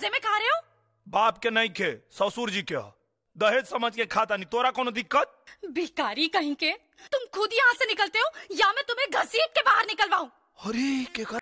मजे में खा रहे हो बाप के नहीं के ससुर जी के दहेज समझ के खाता नहीं तोरा को दिक्कत भिकारी कहीं के तुम खुद यहाँ से निकलते हो या मैं तुम्हें घसीट के बाहर निकलवाऊ अरे